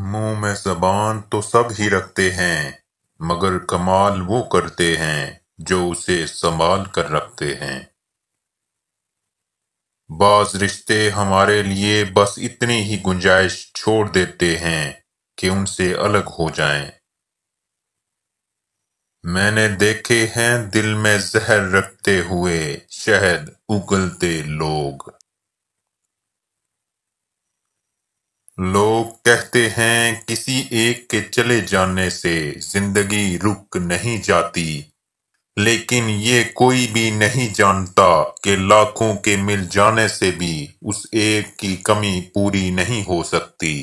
मुंह में जबान तो सब ही रखते हैं मगर कमाल वो करते हैं जो उसे संभाल कर रखते हैं बाज रिश्ते हमारे लिए बस इतनी ही गुंजाइश छोड़ देते हैं कि उनसे अलग हो जाएं। मैंने देखे हैं दिल में जहर रखते हुए शहद उगलते लोग लोग कहते हैं किसी एक के चले जाने से जिंदगी रुक नहीं जाती लेकिन ये कोई भी नहीं जानता कि लाखों के मिल जाने से भी उस एक की कमी पूरी नहीं हो सकती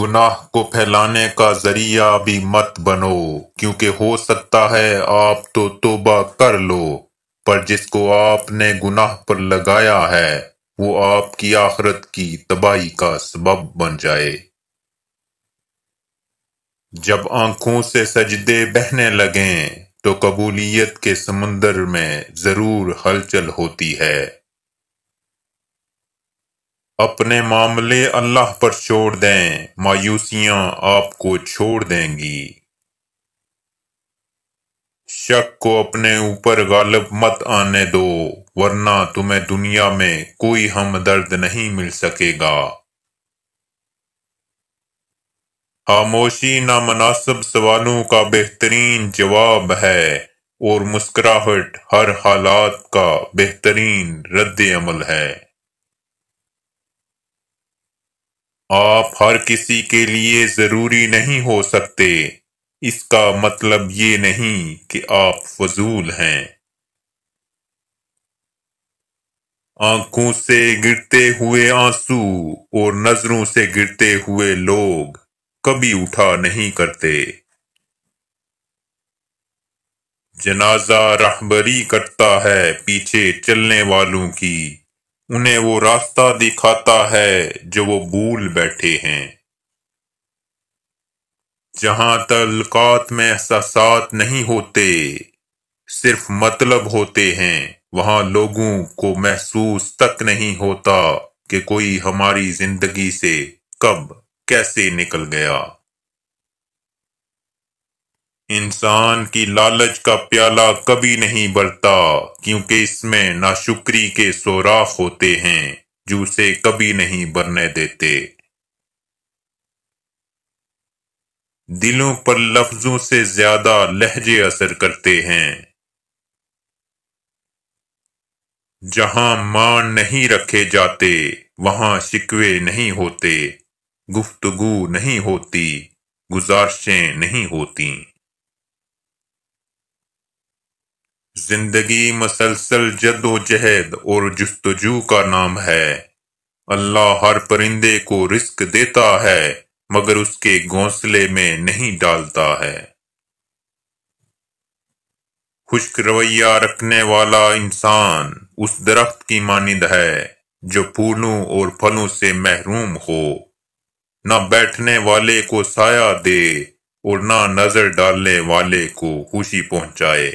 गुनाह को फैलाने का जरिया भी मत बनो क्योंकि हो सकता है आप तो तोबा कर लो पर जिसको आपने गुनाह पर लगाया है वो आपकी आखरत की तबाही का सबब बन जाए जब आंखों से सजदे बहने लगें तो कबूलियत के समुन्दर में जरूर हलचल होती है अपने मामले अल्लाह पर छोड़ दें मायूसियां आपको छोड़ देंगी शक को अपने ऊपर गालब मत आने दो वरना तुम्हें दुनिया में कोई हमदर्द नहीं मिल सकेगा खामोशी नामनासब सवालों का बेहतरीन जवाब है और मुस्कुराहट हर हालात का बेहतरीन रद्द अमल है आप हर किसी के लिए जरूरी नहीं हो सकते इसका मतलब ये नहीं कि आप फजूल हैं आंखों से गिरते हुए आंसू और नजरों से गिरते हुए लोग कभी उठा नहीं करते जनाजा रहबरी करता है पीछे चलने वालों की उन्हें वो रास्ता दिखाता है जो वो भूल बैठे हैं जहां तलकात में एहसास नहीं होते सिर्फ मतलब होते हैं वहां लोगों को महसूस तक नहीं होता कि कोई हमारी जिंदगी से कब कैसे निकल गया इंसान की लालच का प्याला कभी नहीं बढ़ता क्योंकि इसमें नाशुक्री के सोराख होते हैं जो उसे कभी नहीं बरने देते दिलों पर लफ्जों से ज्यादा लहजे असर करते हैं जहां मान नहीं रखे जाते वहां शिकवे नहीं होते गुफ्तगु नहीं होती गुजारिशें नहीं होती जिंदगी मसलसल जदोजहद और जस्तजू का नाम है अल्लाह हर परिंदे को रिस्क देता है मगर उसके घोंसले में नहीं डालता है खुश्क रवैया रखने वाला इंसान उस दरख्त की मानिंद है जो फूलों और फलों से महरूम हो न बैठने वाले को साया दे और ना नजर डालने वाले को खुशी पहुंचाए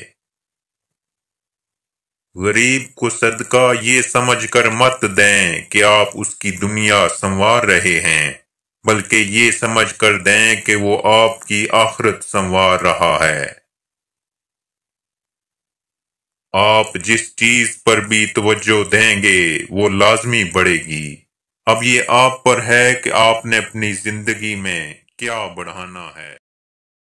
गरीब को सदका ये समझकर मत दें कि आप उसकी दुनिया संवार रहे हैं बल्कि ये समझ कर दें कि वो आपकी आखरत संवार रहा है आप जिस चीज पर भी तवज्जो देंगे वो लाजमी बढ़ेगी अब ये आप पर है कि आपने अपनी जिंदगी में क्या बढ़ाना है